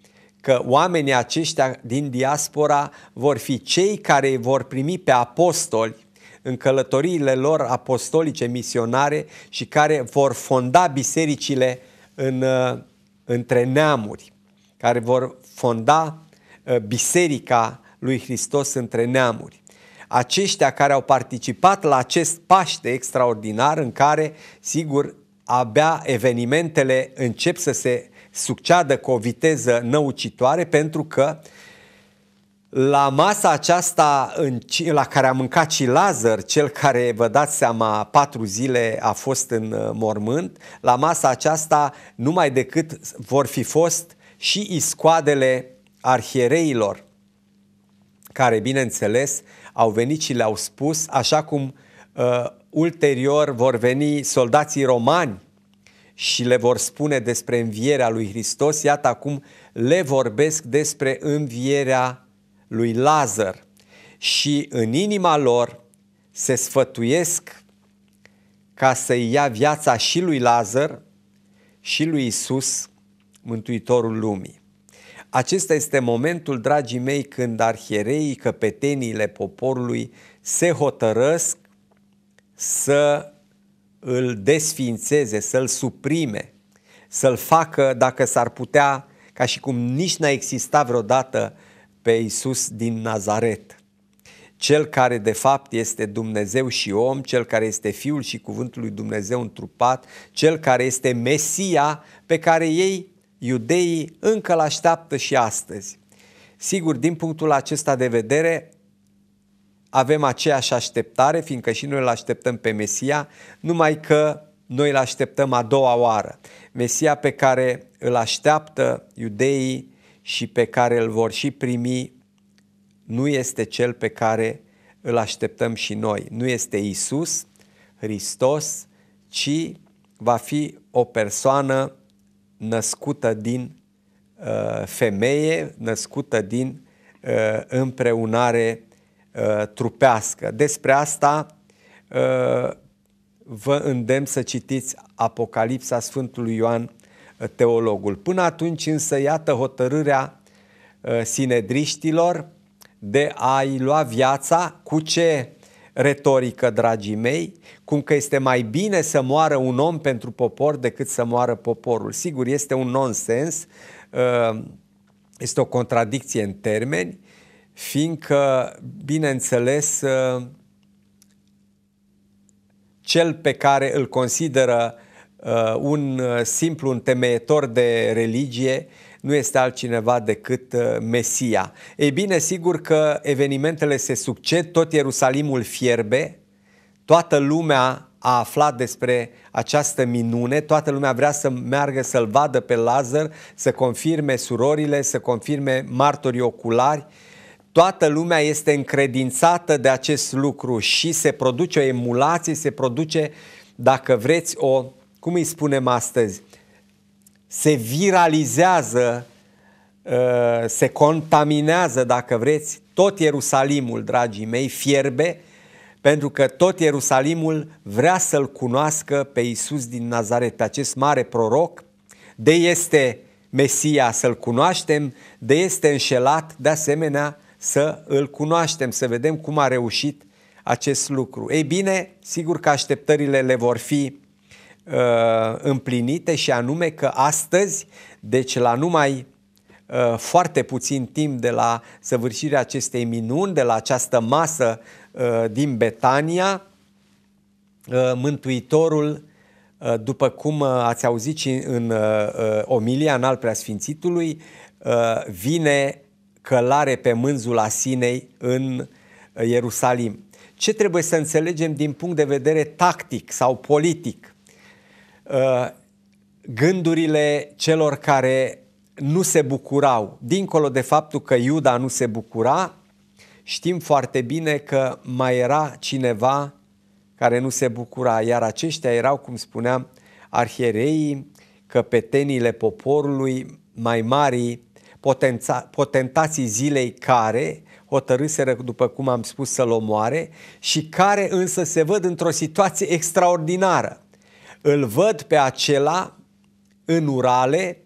că oamenii aceștia din diaspora vor fi cei care vor primi pe apostoli în călătoriile lor apostolice misionare și care vor fonda bisericile în, uh, între neamuri, care vor fonda uh, biserica lui Hristos între neamuri. Aceștia care au participat la acest paște extraordinar în care, sigur, abia evenimentele încep să se succeadă cu o viteză năucitoare pentru că la masa aceasta la care a mâncat și Lazar, cel care, vă dați seama, patru zile a fost în uh, mormânt, la masa aceasta numai decât vor fi fost și iscoadele arhiereilor, care, bineînțeles, au venit și le-au spus, așa cum uh, ulterior vor veni soldații romani și le vor spune despre învierea lui Hristos, iată acum le vorbesc despre învierea lui Lazar. Și în inima lor se sfătuiesc ca să-i ia viața și lui Lazar și lui Isus, Mântuitorul lumii. Acesta este momentul, dragii mei, când arhiereii, căpeteniile poporului se hotărăsc să îl desfințeze, să-l suprime, să-l facă, dacă s-ar putea, ca și cum nici n-a existat vreodată pe Isus din Nazaret. Cel care de fapt este Dumnezeu și om, cel care este Fiul și Cuvântul lui Dumnezeu întrupat, cel care este Mesia pe care ei, iudeii, încă îl așteaptă și astăzi. Sigur, din punctul acesta de vedere, avem aceeași așteptare, fiindcă și noi îl așteptăm pe Mesia, numai că noi îl așteptăm a doua oară. Mesia pe care îl așteaptă iudeii și pe care îl vor și primi nu este cel pe care îl așteptăm și noi. Nu este Isus, Hristos, ci va fi o persoană născută din uh, femeie, născută din uh, împreunare Uh, trupească. Despre asta uh, vă îndemn să citiți Apocalipsa Sfântului Ioan uh, Teologul. Până atunci însă iată hotărârea sinedriștilor de a-i lua viața cu ce retorică, dragii mei, cum că este mai bine să moară un om pentru popor decât să moară poporul. Sigur, este un nonsens, este o contradicție în termeni, fiindcă, bineînțeles, ă, cel pe care îl consideră ă, un ă, simplu întemeietor de religie nu este altcineva decât Mesia. Ei bine, sigur că evenimentele se succed, tot Ierusalimul fierbe, toată lumea a aflat despre această minune, toată lumea vrea să meargă să-l vadă pe Lazar, să confirme surorile, să confirme martorii oculari, toată lumea este încredințată de acest lucru și se produce o emulație, se produce, dacă vreți, o, cum îi spunem astăzi, se viralizează, uh, se contaminează, dacă vreți, tot Ierusalimul, dragii mei, fierbe, pentru că tot Ierusalimul vrea să-L cunoască pe Iisus din Nazaret, pe acest mare proroc, de este Mesia să-L cunoaștem, de este înșelat, de asemenea să îl cunoaștem, să vedem cum a reușit acest lucru. Ei bine, sigur că așteptările le vor fi uh, împlinite și anume că astăzi, deci la numai uh, foarte puțin timp de la săvârșirea acestei minuni, de la această masă uh, din Betania, uh, Mântuitorul, uh, după cum uh, ați auzit și în uh, uh, Omilia, în al preasfințitului, uh, vine călare pe mânzul Asinei în uh, Ierusalim. Ce trebuie să înțelegem din punct de vedere tactic sau politic? Uh, gândurile celor care nu se bucurau, dincolo de faptul că Iuda nu se bucura, știm foarte bine că mai era cineva care nu se bucura, iar aceștia erau, cum spuneam, arhiereii, căpeteniile poporului, mai marii potența, potentații zilei care hotărâseră, după cum am spus, să-l omoare și care însă se văd într-o situație extraordinară. Îl văd pe acela în urale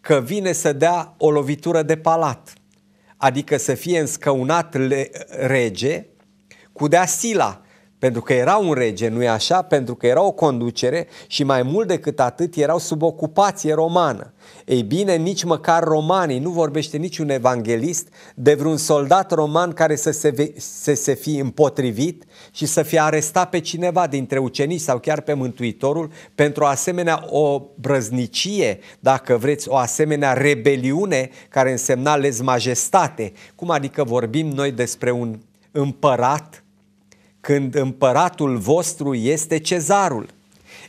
că vine să dea o lovitură de palat, adică să fie înscăunat rege cu deasila, pentru că era un rege, nu-i așa? Pentru că era o conducere și mai mult decât atât erau sub ocupație romană. Ei bine, nici măcar romanii, nu vorbește niciun evanghelist de vreun soldat roman care să se, să se fi împotrivit și să fie arestat pe cineva dintre ucenici sau chiar pe Mântuitorul pentru o asemenea o brăznicie, dacă vreți, o asemenea rebeliune care însemna lez majestate. Cum adică vorbim noi despre un împărat când împăratul vostru este cezarul.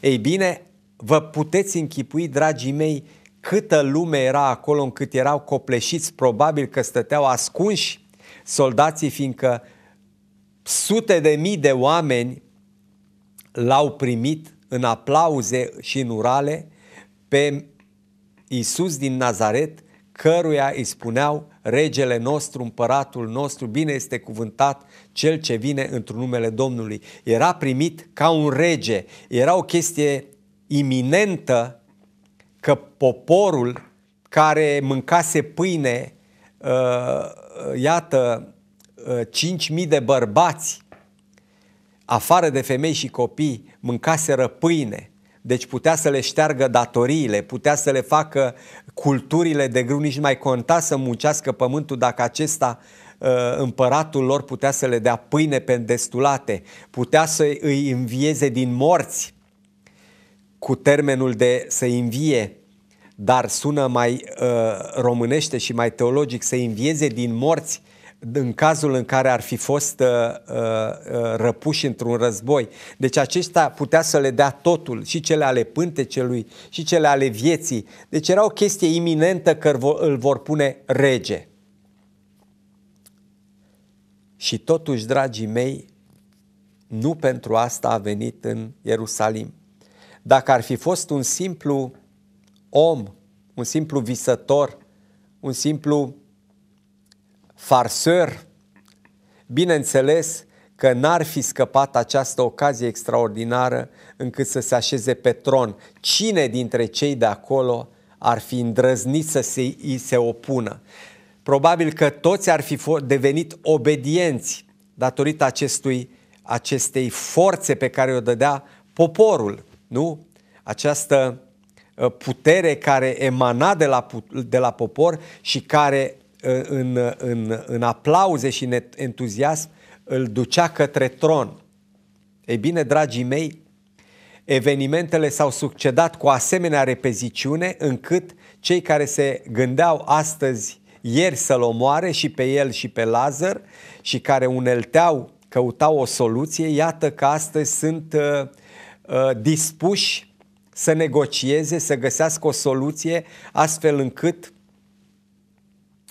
Ei bine, vă puteți închipui, dragii mei, câtă lume era acolo încât erau copleșiți, probabil că stăteau ascunși soldații, fiindcă sute de mii de oameni l-au primit în aplauze și în urale pe Iisus din Nazaret, căruia îi spuneau regele nostru, împăratul nostru, bine este cuvântat cel ce vine într-un numele Domnului. Era primit ca un rege, era o chestie iminentă că poporul care mâncase pâine, uh, iată, 5.000 uh, de bărbați, afară de femei și copii, mâncaseră pâine – deci putea să le șteargă datoriile, putea să le facă culturile de grâu, nici nu mai conta să muncească pământul dacă acesta uh, împăratul lor putea să le dea pâine pe destulate, putea să îi învieze din morți cu termenul de să învie, dar sună mai uh, românește și mai teologic, să învieze din morți uh, în cazul în care ar fi fost uh, uh, uh răpuși într-un război. Deci acesta putea să le dea totul, și cele ale pântecelui, și cele ale vieții. Deci era o chestie iminentă că îl vor pune rege. Și totuși, dragii mei, nu pentru asta a venit în Ierusalim. Dacă ar fi fost un simplu om, un simplu visător, un simplu farsăr, bineînțeles că n-ar fi scăpat această ocazie extraordinară încât să se așeze pe tron. Cine dintre cei de acolo ar fi îndrăznit să se, îi se opună? Probabil că toți ar fi devenit obedienți datorită acestui, acestei forțe pe care o dădea poporul, nu? Această uh, putere care emana de la, de la popor și care în, în, în aplauze și în entuziasm, îl ducea către tron. Ei bine, dragii mei, evenimentele s-au succedat cu asemenea repeziciune încât cei care se gândeau astăzi ieri să-l omoare și pe el și pe Lazar și care unelteau, căutau o soluție, iată că astăzi sunt uh, uh, dispuși să negocieze, să găsească o soluție astfel încât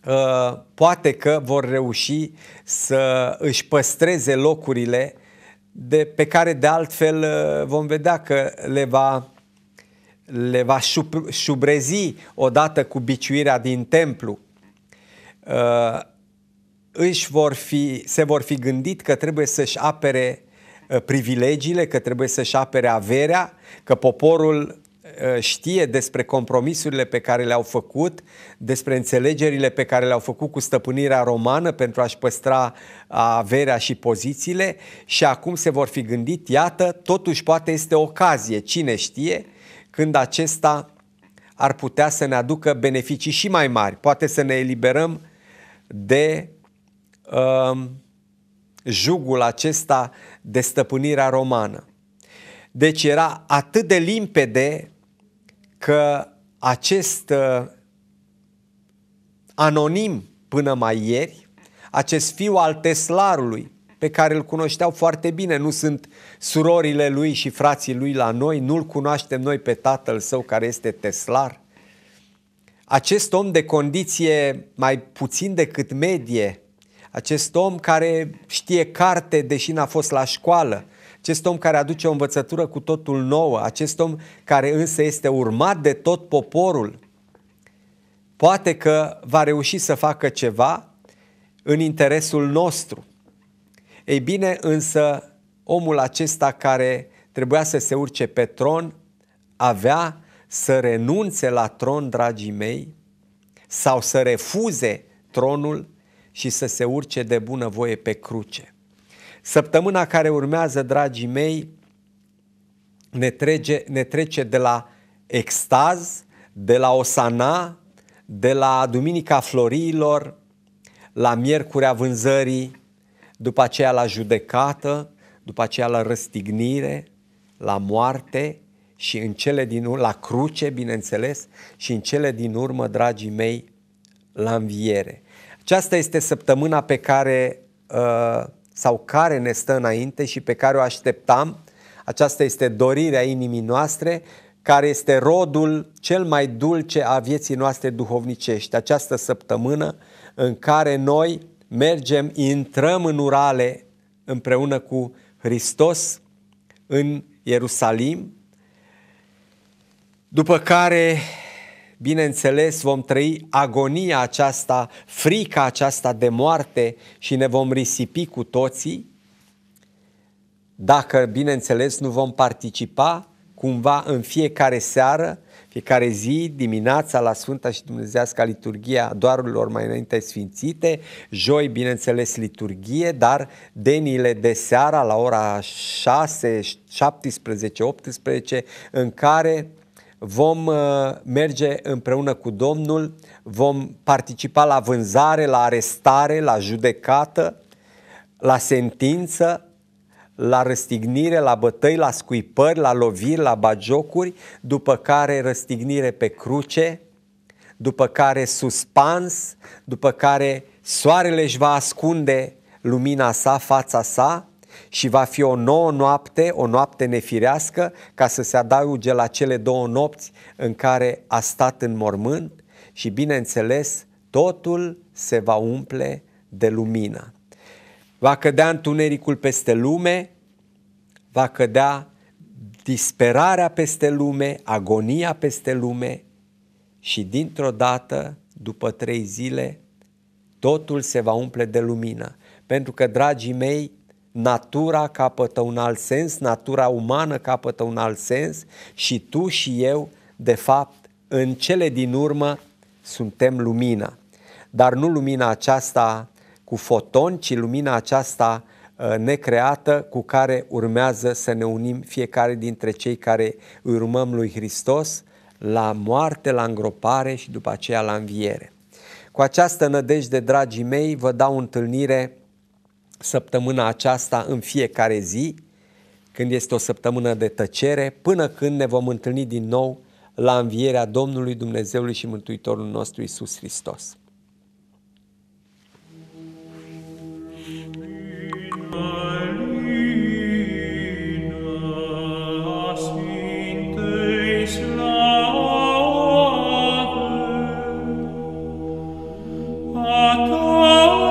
Uh, poate că vor reuși să își păstreze locurile de, pe care de altfel uh, vom vedea că le va, le va șub, șubrezi odată cu biciuirea din templu. Uh, își vor fi, se vor fi gândit că trebuie să-și apere privilegiile, că trebuie să-și apere averea, că poporul Uh, știe despre compromisurile pe care le-au făcut, despre înțelegerile pe care le-au făcut cu stăpânirea romană pentru a-și păstra uh, averea și pozițiile și acum se vor fi gândit, iată, totuși poate este ocazie, cine știe, când acesta ar putea să ne aducă beneficii și mai mari. Poate să ne eliberăm de um, jugul acesta de stăpânirea romană. Deci era atât de limpede că acest uh, anonim până mai ieri, acest fiu al Teslarului, pe care îl cunoșteau foarte bine, nu sunt surorile lui și frații lui la noi, nu-l cunoaștem noi pe tatăl său care este Teslar. Acest om de condiție mai puțin decât medie, acest om care știe carte deși n-a fost la școală, acest om care aduce o învățătură cu totul nouă, acest om care însă este urmat de tot poporul, poate că va reuși să facă ceva în interesul nostru. Ei bine, însă omul acesta care trebuia să se urce pe tron avea să renunțe la tron, dragii mei, sau să refuze tronul și să se urce de bunăvoie pe cruce. Săptămâna care urmează, dragii mei, ne, trece, ne trece de la extaz, de la osana, de la Duminica Florilor, la Miercurea Vânzării, după aceea la judecată, după aceea la răstignire, la moarte și în cele din urmă, la cruce, bineînțeles, și în cele din urmă, dragii mei, la înviere. Aceasta este săptămâna pe care uh, sau care ne stă înainte și pe care o așteptam. Aceasta este dorirea inimii noastre, care este rodul cel mai dulce a vieții noastre duhovnicești. Această săptămână în care noi mergem, intrăm în urale împreună cu Hristos în Ierusalim, după care bineînțeles, vom trăi agonia aceasta, frica aceasta de moarte și ne vom risipi cu toții, dacă, bineînțeles, nu vom participa cumva în fiecare seară, fiecare zi, dimineața la Sfânta și Dumnezească liturghia doarurilor mai înainte sfințite, joi, bineînțeles, liturghie, dar denile de seara la ora 6, 17, 18, în care vom uh, merge împreună cu Domnul, vom participa la vânzare, la arestare, la judecată, la sentință, la răstignire, la bătăi, la scuipări, la loviri, la bagiocuri, după care răstignire pe cruce, după care suspans, după care soarele își va ascunde lumina sa, fața sa, și va fi o nouă noapte, o noapte nefirească, ca să se adauge la cele două nopți în care a stat în mormânt și, bineînțeles, totul se va umple de lumină. Va cădea întunericul peste lume, va cădea disperarea peste lume, agonia peste lume și dintr-o dată, după trei zile, totul se va umple de lumină. Pentru că, dragii mei, natura capătă un alt sens, natura umană capătă un alt sens și tu și eu, de fapt, în cele din urmă suntem lumina. Dar nu lumina aceasta cu foton, ci lumina aceasta uh, necreată cu care urmează să ne unim fiecare dintre cei care îi urmăm lui Hristos la moarte, la îngropare și după aceea la înviere. Cu această nădejde, dragii mei, vă dau întâlnire săptămâna aceasta în fiecare zi, când este o săptămână de tăcere, până când ne vom întâlni din nou la învierea Domnului Dumnezeului și Mântuitorul nostru Isus Hristos. Oh